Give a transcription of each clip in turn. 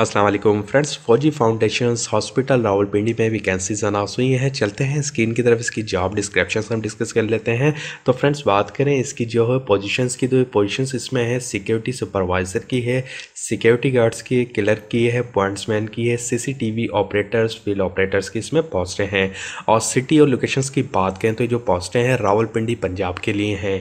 अस्सलाम वालेकुम फ्रेंड्स फौजी फाउंडेशन हॉस्पिटल रावलपिंडी में वैकेंसीज अनाउंस हुई हैं चलते हैं स्क्रीन की तरफ इसकी जॉब डिस्क्रिप्शन हम डिस्कस कर लेते हैं तो फ्रेंड्स बात करें इसकी जो है पोजीशंस की तो पोजीशंस इसमें है सिक्योरिटी सुपरवाइज़र की है सिक्योरिटी गार्ड्स की क्लर्क की है पॉइंट्समैन की है वी ऑपरेटर्स फील्ड ऑपरेटर्स की इसमें पोस्टें हैं और सिटी और लोकेशंस की बात करें तो जो पोस्टें हैं रावलपिंडी पंजाब के लिए हैं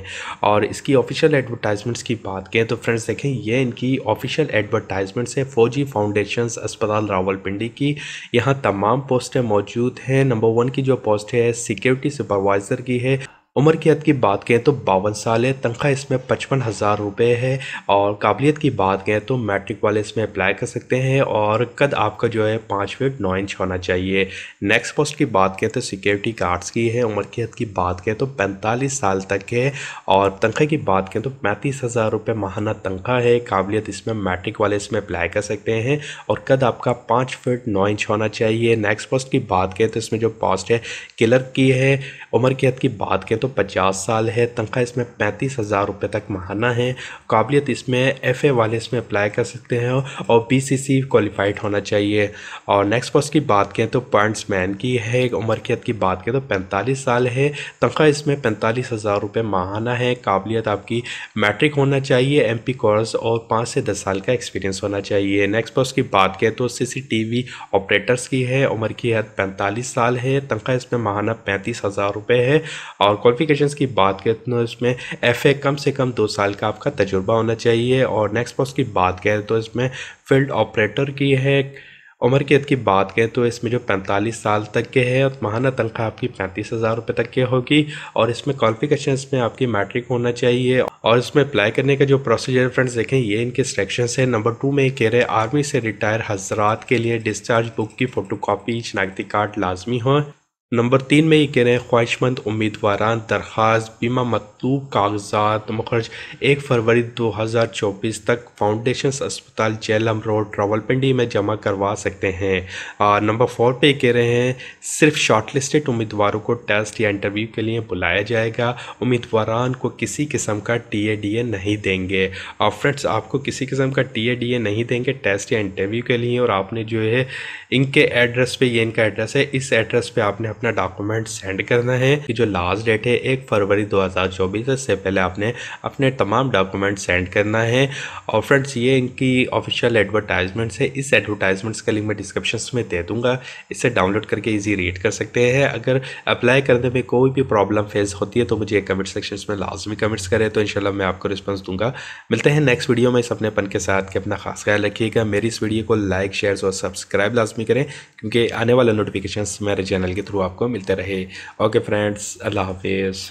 और इसकी ऑफिशियल एडवर्टाइजमेंट्स की बात करें तो फ्रेंड्स देखें ये इनकी ऑफिशियल एडवर्टाइजमेंट्स है फौजी फाउंड फाउंडेशन अस्पताल रावलपिंडी की यहाँ तमाम पोस्टें मौजूद हैं नंबर वन की जो पोस्ट है सिक्योरिटी सुपरवाइज़र की है उम्र की हद की बात करें तो बावन साल है तनख्वाह इसमें पचपन हज़ार रुपये है और काबिलियत की बात करें तो मैट्रिक वाले इसमें अप्लाई कर सकते हैं और कद आपका जो है पाँच फीट नौ इंच होना चाहिए नेक्स्ट पोस्ट की बात करें तो सिक्योरिटी गार्ड्स की है उम्र की हद की बात करें तो पैंतालीस साल तक है और तनख्वाह की बात करें तो पैंतीस हज़ार रुपये माहाना तनख्वाह है काबिलियत इसमें मैट्रिक वाले इसमें अप्लाई कर सकते हैं और कद आपका पाँच फीट नौ इंच होना चाहिए नेक्स्ट पोस्ट की बात करें तो इसमें जो पोस्ट है क्लर्क की है उम्र की हद की बात करें तो तो पचास साल है तनख्वाह इसमें पैंतीस हज़ार रुपये तक महाना है काबिलियत इसमें एफ ए वाले इसमें अप्लाई कर सकते हैं और बी सी सी क्वालिफाइड होना चाहिए और नेक्स्ट पोस्ट की बात करें तो पॉइंट्स मैन की है उम्र की की बात करें तो पैंतालीस साल है तनख्वाह इसमें पैंतालीस हज़ार रुपये महाना है काबिलियत आपकी मैट्रिक होना चाहिए एम पी कोर्स और पाँच से दस साल का एक्सपीरियंस होना चाहिए नेक्स्ट पोस्ट की बात करें तो C C T V operators की है उम्र की हद पैंतालीस साल है तनख्वाह इसमें महाना पैंतीस हज़ार रुपये है और क्वालिफिकेशन की बात करें तो इसमें एफ कम से कम दो साल का आपका तजुर्बा होना चाहिए और नेक्स्ट पोस्ट की बात करें तो इसमें फील्ड ऑपरेटर की है उम्र की की बात करें तो इसमें जो 45 साल तक के है और माहाना तनख्वाह आपकी पैंतीस हज़ार रुपये तक की होगी और इसमें क्वालिफिकेशन में आपकी मैट्रिक होना चाहिए और इसमें अप्लाई करने का जो प्रोसीजर फ्रेंड्स देखें ये इनके सिलेक्शन है नंबर टू में कह रहे आर्मी से रिटायर हजरात के लिए डिस्चार्ज बुक की फ़ोटो कापी शनाख्ती कार्ड लाजमी हो नंबर तीन में ये कह रहे हैं ख्वाहिशमंद उम्मीदवारान दरख्वास्त बीमा मतलूब कागजात मुखर्ज एक फरवरी दो हज़ार चौबीस तक फाउंडेशन अस्पताल जैलम रोड रावलपिंडी में जमा करवा सकते हैं नंबर फोर पे कह रहे हैं सिर्फ शॉर्ट लिस्टेड उम्मीदवारों को टेस्ट या इंटरव्यू के लिए बुलाया जाएगा उम्मीदवारान को किसी किस्म का टी ए डी ए नहीं देंगे और फ्रेंड्स आपको किसी किस्म का टी ए डी ए नहीं देंगे टेस्ट या इंटरव्यू के लिए और आपने जो है इनके एड्रेस पर ये इनका एड्रेस है इस एड्रेस पर आपने अपना डॉक्यूमेंट सेंड करना है कि जो लास्ट डेट है एक फरवरी 2024 से पहले आपने अपने तमाम डॉक्यूमेंट सेंड करना है और फ्रेंड्स ये इनकी ऑफिशियल एडवर्टाइजमेंट्स है इस एडवर्टाइजमेंट्स का लिंक मैं डिस्क्रिप्शन में दे दूंगा इसे डाउनलोड करके ईजी रीड कर सकते हैं अगर अप्लाई करने में कोई भी प्रॉब्लम फेस होती है तो मुझे कमेंट सेक्शन में लाजमी कमेंट्स करें तो इनशाला मैं आपको रिस्पॉन्स दूंगा मिलते हैं नेक्स्ट वीडियो में इस पन के साथ के अपना खास ख्याल रखिएगा मेरी इस वीडियो को लाइक शेयर और सब्सक्राइब लाजमी करें क्योंकि आने वाले नोटिफिकेशन मेरे चैनल के थ्रू आप आपको मिलते रहे ओके फ्रेंड्स अल्लाह हाफिज़